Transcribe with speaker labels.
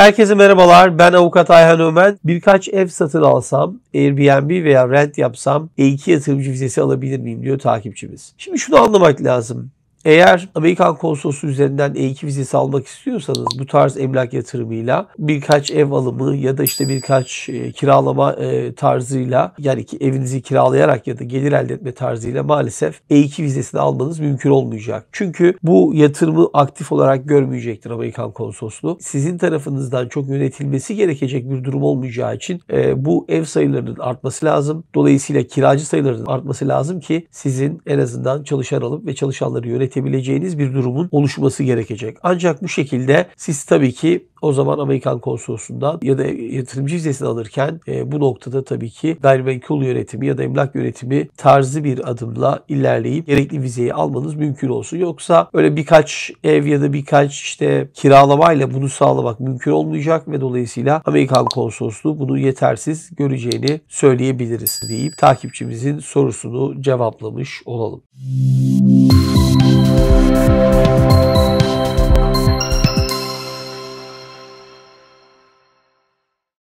Speaker 1: Herkese merhabalar. Ben avukat Ayhan Ömen. Birkaç ev satın alsam, Airbnb veya rent yapsam E2 yatırımcı vizesi alabilir miyim diyor takipçimiz. Şimdi şunu anlamak lazım. Eğer Amerikan konsolosu üzerinden E2 vizesi almak istiyorsanız bu tarz emlak yatırımıyla birkaç ev alımı ya da işte birkaç e, kiralama e, tarzıyla yani ki evinizi kiralayarak ya da gelir elde etme tarzıyla maalesef E2 vizesini almanız mümkün olmayacak. Çünkü bu yatırımı aktif olarak görmeyecektir Amerikan konsolosluğu. Sizin tarafınızdan çok yönetilmesi gerekecek bir durum olmayacağı için e, bu ev sayılarının artması lazım. Dolayısıyla kiracı sayılarının artması lazım ki sizin en azından çalışan alıp ve çalışanları yönet üretebileceğiniz bir durumun oluşması gerekecek. Ancak bu şekilde siz tabii ki o zaman Amerikan konsolosundan ya da yatırımcı vizesini alırken e, bu noktada tabii ki gayrimenkul yönetimi ya da emlak yönetimi tarzı bir adımla ilerleyip gerekli vizeyi almanız mümkün olsun. Yoksa öyle birkaç ev ya da birkaç işte kiralamayla bunu sağlamak mümkün olmayacak ve dolayısıyla Amerikan konsolosluğu bunu yetersiz göreceğini söyleyebiliriz deyip takipçimizin sorusunu cevaplamış olalım. Müzik